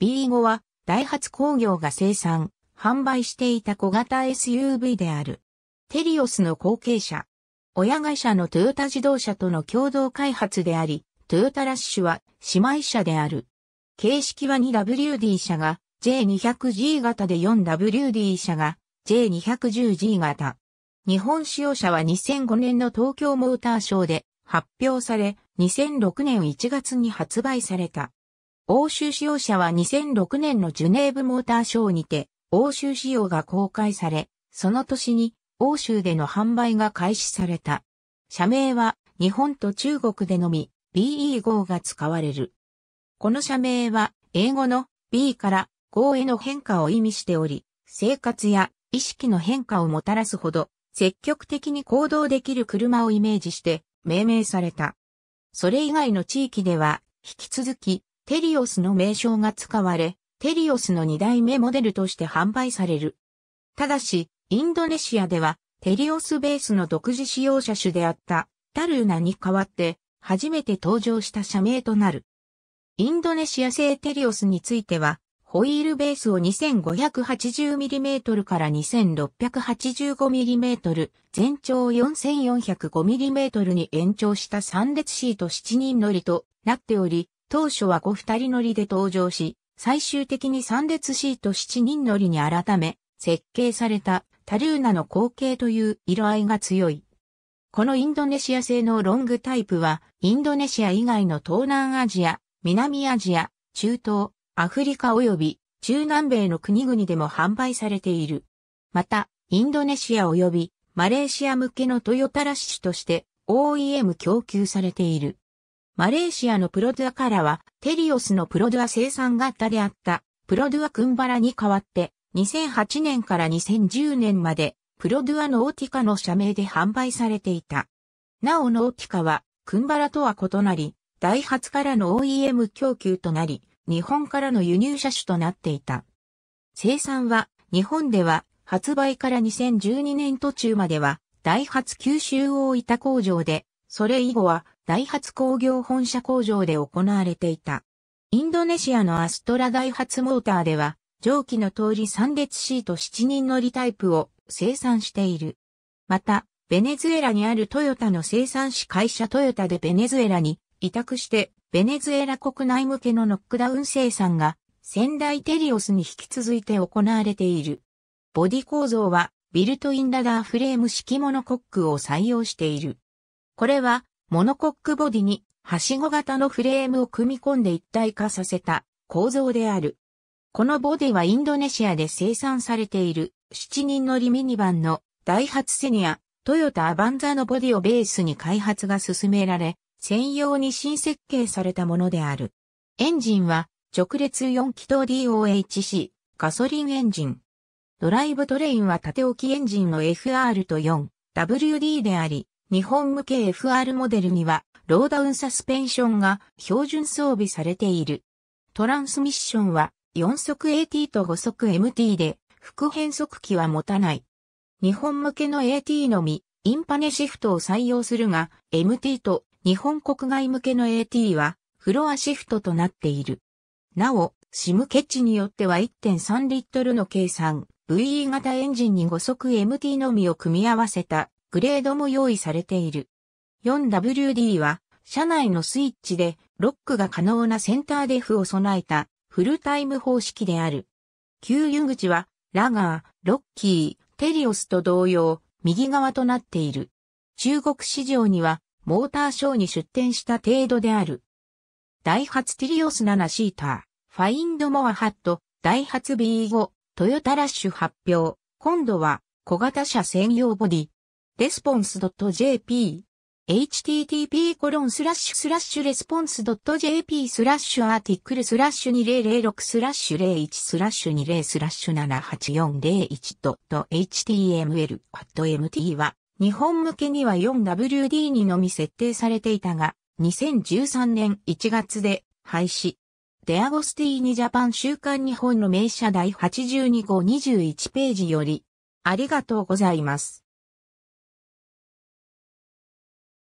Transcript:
B5 は、ダイハツ工業が生産、販売していた小型 SUV である。テリオスの後継者。親会社のトヨタ自動車との共同開発であり、トヨタラッシュは姉妹車である。形式は 2WD 車が J200G 型で 4WD 車が J210G 型。日本使用車は2005年の東京モーターショーで発表され、2006年1月に発売された。欧州仕様車は2006年のジュネーブモーターショーにて、欧州仕様が公開され、その年に欧州での販売が開始された。社名は日本と中国でのみ BE5 が使われる。この社名は英語の B から5への変化を意味しており、生活や意識の変化をもたらすほど積極的に行動できる車をイメージして命名された。それ以外の地域では引き続きテリオスの名称が使われ、テリオスの2代目モデルとして販売される。ただし、インドネシアでは、テリオスベースの独自使用車種であった、タルーナに代わって、初めて登場した社名となる。インドネシア製テリオスについては、ホイールベースを 2580mm から 2685mm、全長 4405mm に延長した3列シート7人乗りとなっており、当初は5二人乗りで登場し、最終的に3列シート7人乗りに改め、設計されたタリューナの後継という色合いが強い。このインドネシア製のロングタイプは、インドネシア以外の東南アジア、南アジア、中東、アフリカ及び中南米の国々でも販売されている。また、インドネシア及びマレーシア向けのトヨタラッシとして OEM 供給されている。マレーシアのプロドゥアからは、テリオスのプロドゥア生産型であった、プロドゥアクンバラに代わって、2008年から2010年まで、プロドゥアノーティカの社名で販売されていた。なおノーティカは、クンバラとは異なり、ダイハツからの OEM 供給となり、日本からの輸入車種となっていた。生産は、日本では、発売から2012年途中までは、ダイハツ九州大分工場で、それ以後は、ダイハツ工業本社工場で行われていた。インドネシアのアストラダイハツモーターでは、蒸気の通り3列シート7人乗りタイプを生産している。また、ベネズエラにあるトヨタの生産士会社トヨタでベネズエラに委託して、ベネズエラ国内向けのノックダウン生産が、仙台テリオスに引き続いて行われている。ボディ構造は、ビルトインラダーフレーム式モノコックを採用している。これは、モノコックボディに、はしご型のフレームを組み込んで一体化させた構造である。このボディはインドネシアで生産されている7人乗りミニバンのダイハツセニア、トヨタアバンザのボディをベースに開発が進められ、専用に新設計されたものである。エンジンは直列4気筒 DOHC ガソリンエンジン。ドライブトレインは縦置きエンジンの FR と 4WD であり、日本向け FR モデルには、ローダウンサスペンションが標準装備されている。トランスミッションは4速 AT と5速 MT で、副変速機は持たない。日本向けの AT のみ、インパネシフトを採用するが、MT と日本国外向けの AT は、フロアシフトとなっている。なお、シムケッチによっては1.3リットルの計算、VE 型エンジンに5速 MT のみを組み合わせたグレードも用意されている。4WD は、車内のスイッチで、ロックが可能なセンターデフを備えた、フルタイム方式である。給油口は、ラガー、ロッキー、テリオスと同様、右側となっている。中国市場には、モーターショーに出展した程度である。ダイハツティリオス7シーター、ファインドモアハット、ダイハツ B5、トヨタラッシュ発表。今度は、小型車専用ボディ、response.jp h t t p コロンススララッシュッシュレスポンス j p スラッシュアーティクルスラッシュ2006スラッシュ01スラッシュ20スラッシュ78401 .html.mt は日本向けには 4WD にのみ設定されていたが2013年1月で廃止。デアゴスティーニジャパン週刊日本の名社第82号21ページよりありがとうございます。